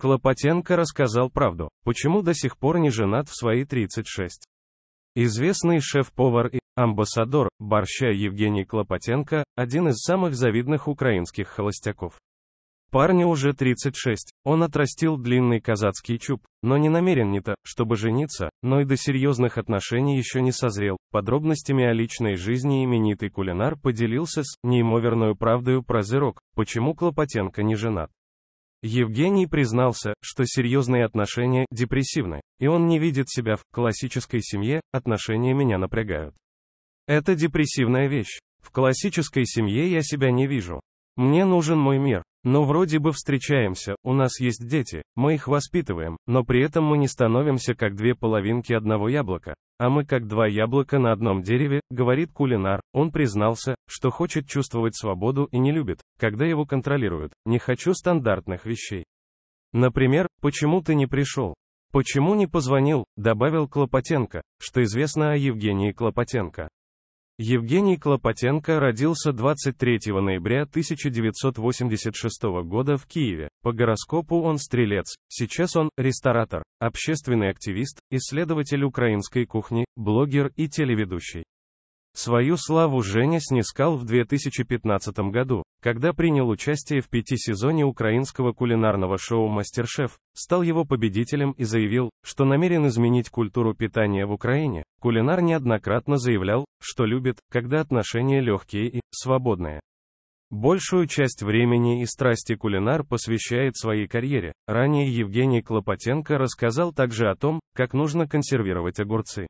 Клопотенко рассказал правду, почему до сих пор не женат в свои 36. Известный шеф-повар и амбассадор борща Евгений Клопотенко, один из самых завидных украинских холостяков. Парню уже 36, он отрастил длинный казацкий чуб, но не намерен не то, чтобы жениться, но и до серьезных отношений еще не созрел. Подробностями о личной жизни именитый кулинар поделился с неимоверную правдою про зырок, почему Клопотенко не женат. Евгений признался, что серьезные отношения депрессивны, и он не видит себя в классической семье, отношения меня напрягают. Это депрессивная вещь. В классической семье я себя не вижу. Мне нужен мой мир. Но вроде бы встречаемся, у нас есть дети, мы их воспитываем, но при этом мы не становимся как две половинки одного яблока. А мы как два яблока на одном дереве, говорит кулинар. Он признался, что хочет чувствовать свободу и не любит, когда его контролируют. Не хочу стандартных вещей. Например, почему ты не пришел? Почему не позвонил, добавил Клопотенко, что известно о Евгении Клопотенко. Евгений Клопотенко родился 23 ноября 1986 года в Киеве. По гороскопу он стрелец. Сейчас он ресторатор, общественный активист, исследователь украинской кухни, блогер и телеведущий. Свою славу Женя снискал в 2015 году, когда принял участие в пяти сезоне украинского кулинарного шоу «Мастершеф», стал его победителем и заявил, что намерен изменить культуру питания в Украине. Кулинар неоднократно заявлял, что любит, когда отношения легкие и свободные. Большую часть времени и страсти кулинар посвящает своей карьере. Ранее Евгений Клопотенко рассказал также о том, как нужно консервировать огурцы.